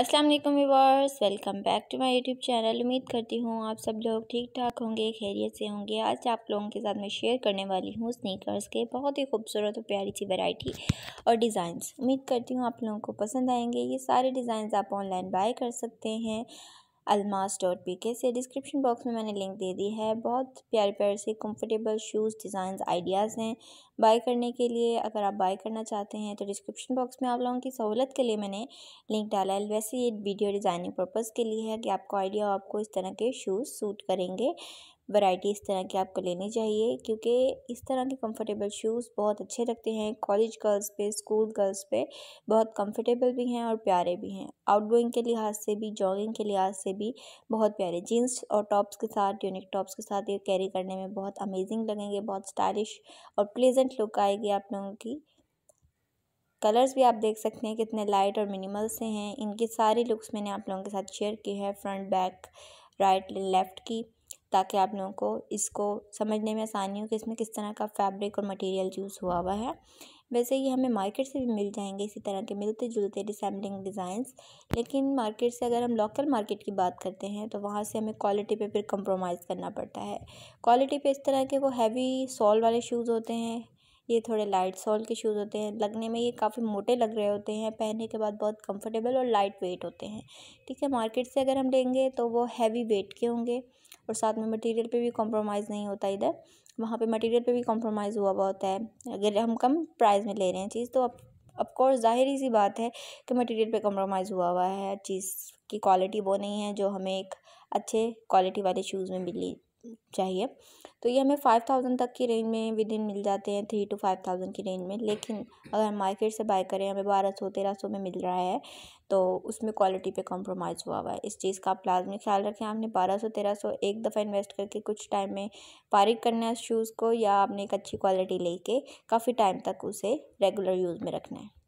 अस्सलाम वालेकुम viewers welcome back to my YouTube channel उम्मीद करती हूँ आप सब लोग ठीक ठाक होंगे खैरियत से होंगे आज आप लोगों के साथ मैं शेयर करने वाली हूँ स्नीकर्स के बहुत ही खूबसूरत और प्यारी सी वैरायटी और डिज़ाइंस उम्मीद करती हूँ आप लोगों को पसंद आएंगे ये सारे डिज़ाइंस आप ऑनलाइन बाय कर सकते हैं अलमास डॉट पी के से डिस्क्रिप्शन बॉक्स में मैंने लिंक दे दी है बहुत प्यारे प्यारे से कंफर्टेबल शूज़ डिज़ाइन आइडियाज़ हैं बाय करने के लिए अगर आप बाय करना चाहते हैं तो डिस्क्रिप्शन बॉक्स में आप लोगों की सहूलत के लिए मैंने लिंक डाला है वैसे ये वीडियो डिज़ाइनिंग पर्पज़ के लिए है कि आपको आइडिया आपको इस तरह के शूज़ सूट करेंगे वैरायटी इस तरह की आपको लेनी चाहिए क्योंकि इस तरह के कंफर्टेबल शूज़ बहुत अच्छे लगते हैं कॉलेज गर्ल्स पे स्कूल गर्ल्स पे बहुत कंफर्टेबल भी हैं और प्यारे भी हैं आउटगोइंग के लिहाज से भी जॉगिंग के लिहाज से भी बहुत प्यारे जीन्स और टॉप्स के साथ यूनिक टॉप्स के साथ ये कैरी करने में बहुत अमेजिंग लगेंगे बहुत स्टाइलिश और प्लेजेंट लुक आएगी आप लोगों की कलर्स भी आप देख सकते हैं कितने लाइट और मिनिमल से हैं इनके सारी लुक्स मैंने आप लोगों के साथ शेयर की है फ्रंट बैक राइट लेफ़्ट की ताकि आप लोगों को इसको समझने में आसानी हो कि इसमें किस तरह का फैब्रिक और मटेरियल यूज़ हुआ हुआ है वैसे ये हमें मार्केट से भी मिल जाएंगे इसी तरह के मिलते जुलते डिसम्बलिंग डिज़ाइंस लेकिन मार्केट से अगर हम लोकल मार्केट की बात करते हैं तो वहाँ से हमें क्वालिटी पे फिर कंप्रोमाइज़ करना पड़ता है क्वालिटी पे इस तरह के वो हैवी सॉल वाले शूज़ होते हैं ये थोड़े लाइट सॉल के शूज़ होते हैं लगने में ये काफ़ी मोटे लग रहे होते हैं पहनने के बाद बहुत कंफर्टेबल और लाइट वेट होते हैं ठीक है मार्केट से अगर हम लेंगे तो वो हैवी वेट के होंगे और साथ में मटेरियल पे भी कॉम्प्रोमाइज़ नहीं होता इधर वहाँ पे मटेरियल पे भी कॉम्प्रोमाइज़ हुआ हुआ होता है अगर हम कम प्राइस में ले रहे हैं चीज़ तो अब अफकोर्स जाहिर ही सी बात है कि मटेरियल पे कॉम्प्रोमाइज़ हुआ हुआ है चीज़ की क्वालिटी वो नहीं है जो हमें एक अच्छे क्वालिटी वाले शूज़ में मिली चाहिए तो ये हमें फ़ाइव थाउजेंड तक की रेंज में विद इन मिल जाते हैं थ्री टू फाइव थाउजेंड की रेंज में लेकिन अगर हम मार्केट से बाय करें हमें बारह सौ तेरह सौ में मिल रहा है तो उसमें क्वालिटी पे कॉम्प्रोमाइज़ हुआ हुआ है इस चीज़ का आप लाजमी ख्याल रखें आपने बारह सौ तेरह सौ एक दफ़ा इन्वेस्ट करके कुछ टाइम में पारिक करना है उस शूज़ को या आपने एक अच्छी क्वालिटी लेके काफ़ी टाइम तक उसे रेगुलर यूज़ में रखना है